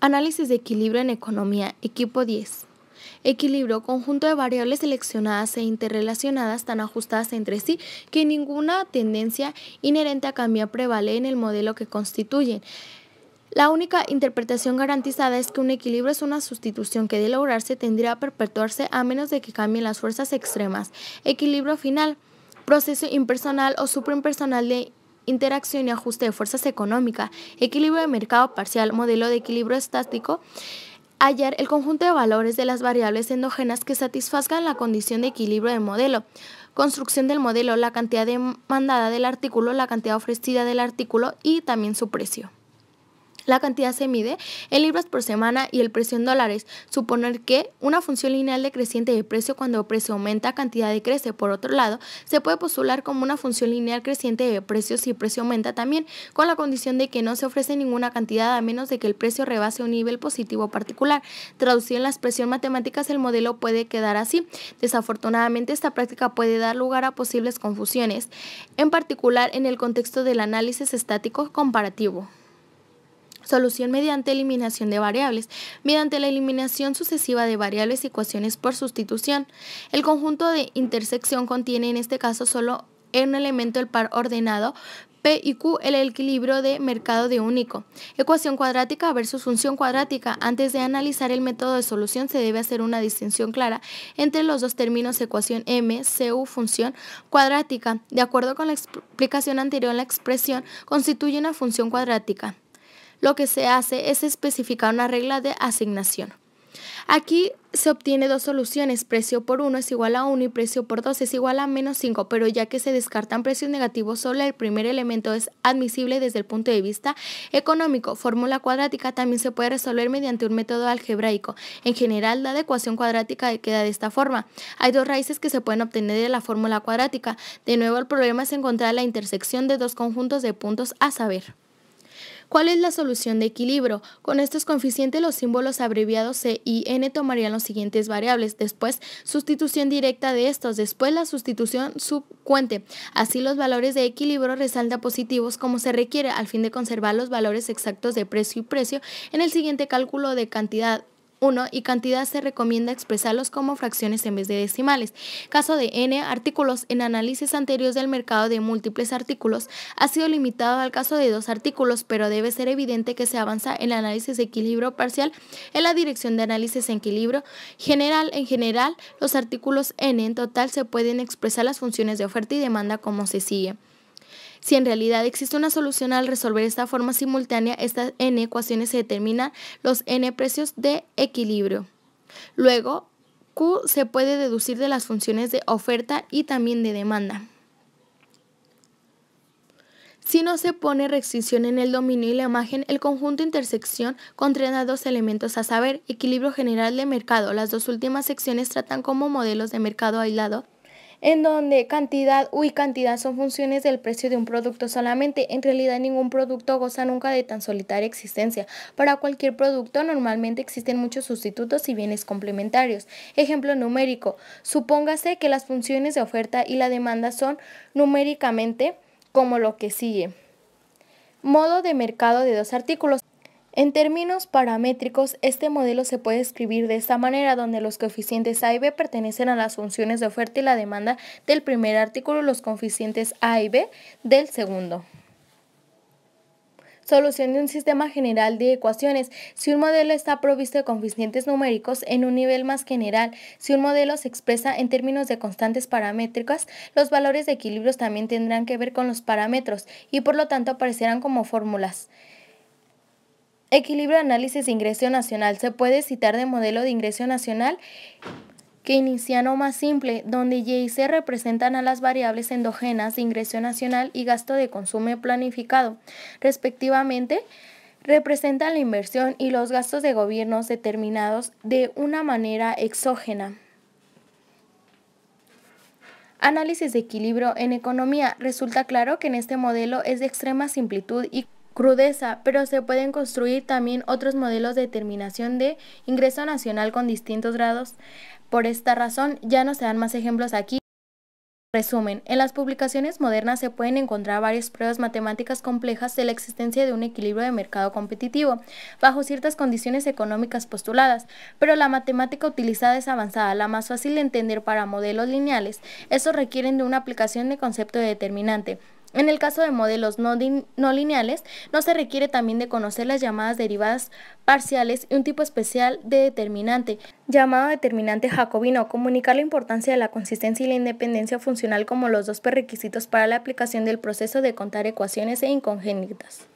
Análisis de equilibrio en economía, equipo 10. Equilibrio, conjunto de variables seleccionadas e interrelacionadas tan ajustadas entre sí que ninguna tendencia inherente a cambiar prevale en el modelo que constituyen. La única interpretación garantizada es que un equilibrio es una sustitución que de lograrse tendría a perpetuarse a menos de que cambien las fuerzas extremas. Equilibrio final, proceso impersonal o supraimpersonal de interacción y ajuste de fuerzas económicas, equilibrio de mercado parcial, modelo de equilibrio estático, hallar el conjunto de valores de las variables endógenas que satisfazcan la condición de equilibrio del modelo, construcción del modelo, la cantidad demandada del artículo, la cantidad ofrecida del artículo y también su precio. La cantidad se mide en libras por semana y el precio en dólares. Suponer que una función lineal decreciente de precio cuando precio aumenta, cantidad decrece. Por otro lado, se puede postular como una función lineal creciente de precio si precio aumenta también, con la condición de que no se ofrece ninguna cantidad a menos de que el precio rebase un nivel positivo particular. Traducido en la expresión matemáticas, el modelo puede quedar así. Desafortunadamente, esta práctica puede dar lugar a posibles confusiones, en particular en el contexto del análisis estático comparativo. Solución mediante eliminación de variables. Mediante la eliminación sucesiva de variables y ecuaciones por sustitución, el conjunto de intersección contiene en este caso solo un elemento del par ordenado P y Q, el equilibrio de mercado de único. Ecuación cuadrática versus función cuadrática. Antes de analizar el método de solución se debe hacer una distinción clara entre los dos términos ecuación M, CU, función cuadrática. De acuerdo con la explicación anterior, la expresión constituye una función cuadrática lo que se hace es especificar una regla de asignación. Aquí se obtiene dos soluciones, precio por 1 es igual a 1 y precio por 2 es igual a menos 5, pero ya que se descartan precios negativos, solo el primer elemento es admisible desde el punto de vista económico. Fórmula cuadrática también se puede resolver mediante un método algebraico. En general, la adecuación cuadrática queda de esta forma. Hay dos raíces que se pueden obtener de la fórmula cuadrática. De nuevo, el problema es encontrar la intersección de dos conjuntos de puntos a saber. ¿Cuál es la solución de equilibrio? Con estos coeficientes los símbolos abreviados C y N tomarían los siguientes variables, después sustitución directa de estos, después la sustitución subcuente. Así los valores de equilibrio resaltan positivos como se requiere al fin de conservar los valores exactos de precio y precio en el siguiente cálculo de cantidad 1 y cantidad se recomienda expresarlos como fracciones en vez de decimales. Caso de n artículos en análisis anteriores del mercado de múltiples artículos ha sido limitado al caso de dos artículos, pero debe ser evidente que se avanza en el análisis de equilibrio parcial en la dirección de análisis de equilibrio general. En general, los artículos n en total se pueden expresar las funciones de oferta y demanda como se sigue. Si en realidad existe una solución al resolver esta forma simultánea, estas n ecuaciones se determinan los n precios de equilibrio. Luego, Q se puede deducir de las funciones de oferta y también de demanda. Si no se pone restricción en el dominio y la imagen, el conjunto intersección contiene dos elementos a saber, equilibrio general de mercado. Las dos últimas secciones tratan como modelos de mercado aislado en donde cantidad y cantidad son funciones del precio de un producto solamente. En realidad ningún producto goza nunca de tan solitaria existencia. Para cualquier producto normalmente existen muchos sustitutos y bienes complementarios. Ejemplo numérico. Supóngase que las funciones de oferta y la demanda son numéricamente como lo que sigue. Modo de mercado de dos artículos. En términos paramétricos, este modelo se puede escribir de esta manera, donde los coeficientes A y B pertenecen a las funciones de oferta y la demanda del primer artículo los coeficientes A y B del segundo. Solución de un sistema general de ecuaciones. Si un modelo está provisto de coeficientes numéricos en un nivel más general, si un modelo se expresa en términos de constantes paramétricas, los valores de equilibrios también tendrán que ver con los parámetros y por lo tanto aparecerán como fórmulas. Equilibrio análisis de ingreso nacional. Se puede citar de modelo de ingreso nacional que iniciano más simple, donde Y y C representan a las variables endógenas de ingreso nacional y gasto de consumo planificado, respectivamente, representan la inversión y los gastos de gobiernos determinados de una manera exógena. Análisis de equilibrio en economía. Resulta claro que en este modelo es de extrema simplitud y crudeza, pero se pueden construir también otros modelos de determinación de ingreso nacional con distintos grados. Por esta razón, ya no se dan más ejemplos aquí. Resumen, en las publicaciones modernas se pueden encontrar varias pruebas matemáticas complejas de la existencia de un equilibrio de mercado competitivo, bajo ciertas condiciones económicas postuladas, pero la matemática utilizada es avanzada, la más fácil de entender para modelos lineales. Eso requieren de una aplicación de concepto de determinante, en el caso de modelos no, lineales, no se requiere también de conocer las llamadas derivadas parciales y un tipo especial de determinante, llamado determinante jacobino, comunicar la importancia de la consistencia y la independencia funcional como los dos prerequisitos para la aplicación del proceso de contar ecuaciones e incongénitas.